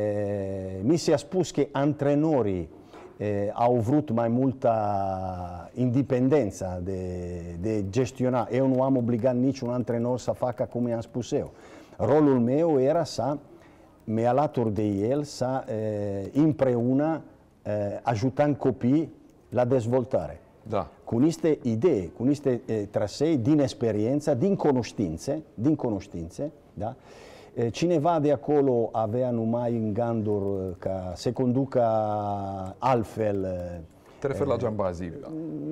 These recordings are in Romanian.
Eh, mi s-a spus că antrenorii eh, au vrut mai multă independență de, de gestiona. Eu nu am obligat niciun antrenor să facă cum i-am spus eu. Rolul meu era să mi alături de el să eh, împreună ajutăm copii la dezvoltare. Da. Cu niște idei, cu niște trasee din experiență, din cunoștințe, din cunoștințe, da? Eh, cineva de acolo avea numai în gânduri eh, ca se conducă altfel eh, te referi la da. Giambazi?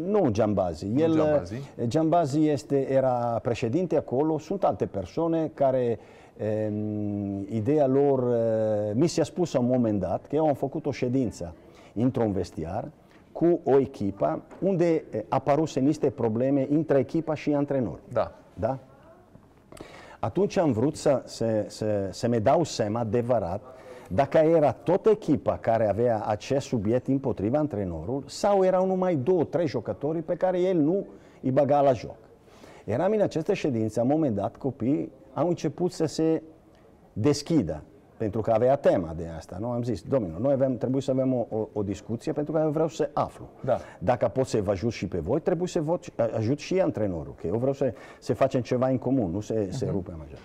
Nu Giambazi. El, Giambazi? Giambazi este, era președinte acolo, sunt alte persoane care ideea lor, mi s-a spus la un moment dat că eu am făcut o ședință într-un vestiar cu o echipă unde apăruse niște probleme între echipa și antrenor. Da. Da? Atunci am vrut să, să, să, să-mi dau seama adevărat dacă era tot echipa care avea acest subiect împotriva antrenorul sau erau numai două, trei jucători pe care el nu îi băga la joc. Eram în aceste ședințe, la un moment dat copiii au început să se deschidă pentru că avea tema de asta, nu? Am zis, domnule, noi avem, trebuie să avem o, o, o discuție pentru că eu vreau să aflu. Da. Dacă pot să vă ajut și pe voi, trebuie să vă ajut și antrenorul, că eu vreau să, să facem ceva în comun, nu să uh-huh. se mhm. rupem așa.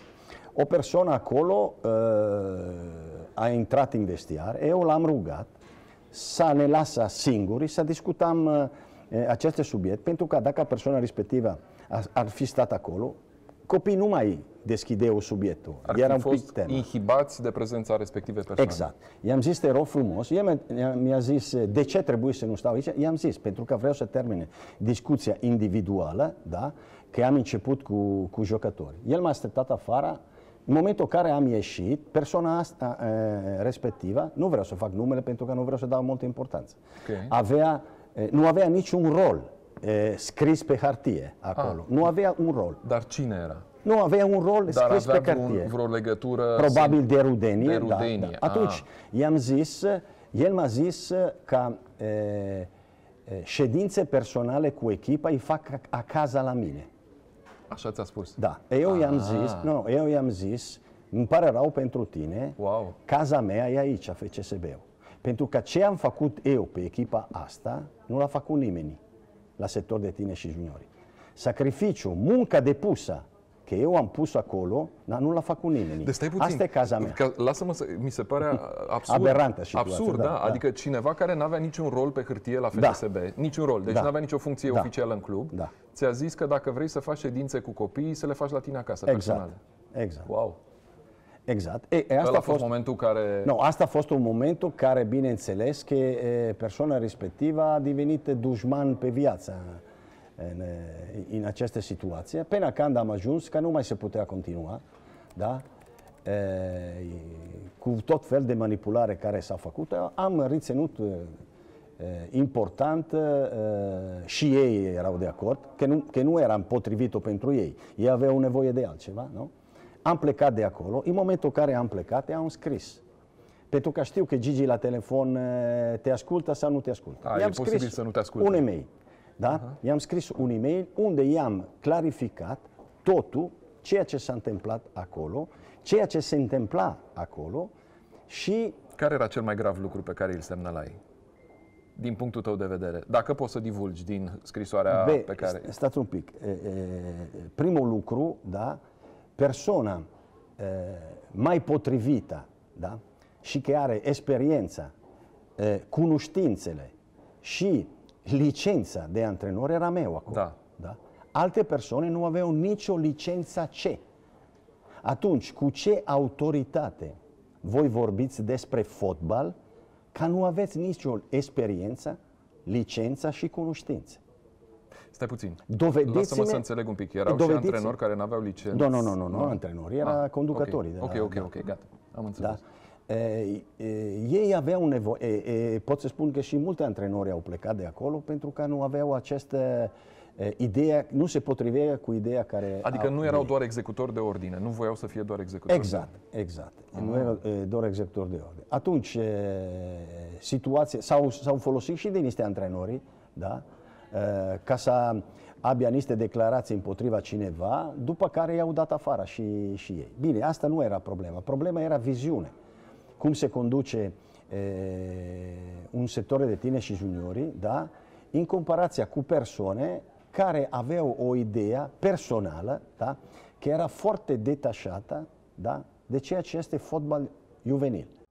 O persoană acolo uh, a intrat în vestiar, eu l-am rugat să ne lasă singuri, să discutăm uh, aceste subiect, pentru că dacă persoana respectivă ar fi stat acolo, copiii nu mai deschide eu subiectul. Ar fi un fost pic temă. inhibați de prezența respective persoane. Exact. I-am zis, te rog frumos, mi-a zis, de ce trebuie să nu stau aici? I-am zis, pentru că vreau să termine discuția individuală, da? că am început cu, cu jucători. El m-a așteptat afară, în momentul în care am ieșit, persoana asta, e, respectivă, nu vreau să fac numele pentru că nu vreau să dau multă importanță, okay. avea, e, nu avea niciun rol e, scris pe hartie acolo. Ah. Nu avea un rol. Dar cine era? Nu, avea un rol Dar scris pe cartier. Dar vreo legătură... Probabil de rudenie. De rudenie. Da, da. Atunci, ah. i-am zis, el m-a zis ca e, ședințe personale cu echipa îi fac acasă la mine. Așa ți-a spus? Da. Eu ah. i-am zis, nu, eu i-am zis, îmi pare rău pentru tine, wow. casa mea e aici, FCSB-ul. Pentru că ce am făcut eu pe echipa asta, nu l-a făcut nimeni la sector de tine și juniori. Sacrificiu, munca depusă că eu am pus acolo, dar nu l-a făcut nimeni. Deci stai puțin. Asta e caza mea. Că, lasă-mă să, mi se pare absurd. Aberantă și Absurd, da, da, da, Adică cineva care nu avea niciun rol pe hârtie la FSB, da. niciun rol, deci da. nu avea nicio funcție da. oficială în club, da. ți-a zis că dacă vrei să faci ședințe cu copiii, să le faci la tine acasă, exact. personal. Exact. Wow. Exact. E, e, asta a fost momentul care... Nu, asta a fost un moment care, bineînțeles, că persoana respectivă a devenit dușman pe viață în, în această situație, până când am ajuns că nu mai se putea continua, da? E, cu tot fel de manipulare care s-a făcut, am reținut important și ei erau de acord, că nu, că nu era potrivit pentru ei. Ei aveau nevoie de altceva, nu? Am plecat de acolo, în momentul în care am plecat, am scris. Pentru că știu că Gigi la telefon te ascultă sau nu te ascultă. A, am e posibil să nu te asculte. Un e-mail. Da? Uh-huh. I-am scris un e-mail unde i-am clarificat totul, ceea ce s-a întâmplat acolo, ceea ce se întâmpla acolo și... Care era cel mai grav lucru pe care îl ei? Din punctul tău de vedere, dacă poți să divulgi din scrisoarea Be, pe care... stați un pic. E, e, primul lucru, da, persoana e, mai potrivită, da, și care are experiența, cunoștințele și licența de antrenor era meu acum. Da. da? Alte persoane nu aveau nicio licență C. Atunci, cu ce autoritate voi vorbiți despre fotbal ca nu aveți nicio experiență, licență și cunoștință? Stai puțin. Dovediți-mi... Lasă-mă să înțeleg un pic. Erau dovediți și antrenori care nu aveau licență? Nu, no, nu, no, nu, no, nu, nu, antrenori, era ah, conducătorii. Okay. De la, ok, ok, da. ok, gata. Am da. înțeles. Da? ei aveau nevoie, pot să spun că și multe antrenori au plecat de acolo pentru că nu aveau această idee, nu se potrivea cu ideea care... Adică nu erau ei. doar executori de ordine, nu voiau să fie doar executori Exact, de... exact. Mm. Nu ah. erau doar executori de ordine. Atunci, situație, s-au, s-au folosit și de niște antrenori, da? ca să abia niște declarații împotriva cineva, după care i-au dat afară și, și ei. Bine, asta nu era problema. Problema era viziunea cum se conduce e, un settore de tine și juniori, da? în comparația cu persoane care aveau o idee personală, da? că era foarte detașată da? de ceea ce este fotbal juvenil.